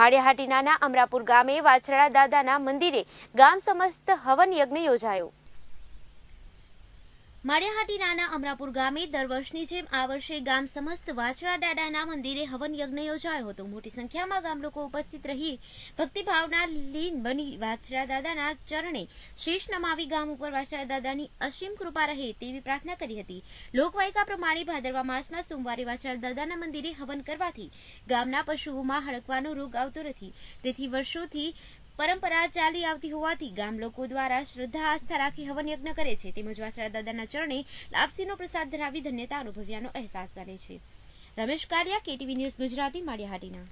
માળિયાહાટી નાના અમરાપુર ગામે વાછડા દાદાના મંદિરે ગામ સમસ્ત હવન યજ્ઞ યોજાયો નાના અમરાપુર ગામે દર વર્ષની જેમ આ વર્ષે ગામ સમસ્ત વાછરા દાદાના મંદિરે હવન યજ્ઞ યોજાયો હતો મોટી સંખ્યામાં ગામ લોકો ઉપસ્થિત રહી ભક્તિભાવના લીન બની વાછરા દાદાના ચરણે શેષ નમાવી ગામ ઉપર વાછરા દાદાની અસીમ કૃપા રહે તેવી પ્રાર્થના કરી હતી લોકવાયકા પ્રમાણે ભાદરવા માસમાં સોમવારે વાછરા દાદાના મંદિરે હવન કરવાથી ગામના પશુઓમાં હડકવાનો રોગ આવતો નથી તેથી વર્ષોથી પરંપરા ચાલી આવતી હોવાથી ગામ લોકો દ્વારા શ્રદ્ધા આસ્થા રાખી હવન યજ્ઞ કરે છે તેમજ વાસણા દાદાના ચરણે લાપસીનો પ્રસાદ ધરાવી ધન્યતા અનુભવ્યાનો અહેસાસ કરે છે રમેશ કારિયા કેટીવી ન્યૂઝ ગુજરાતી માળિયાહાટીના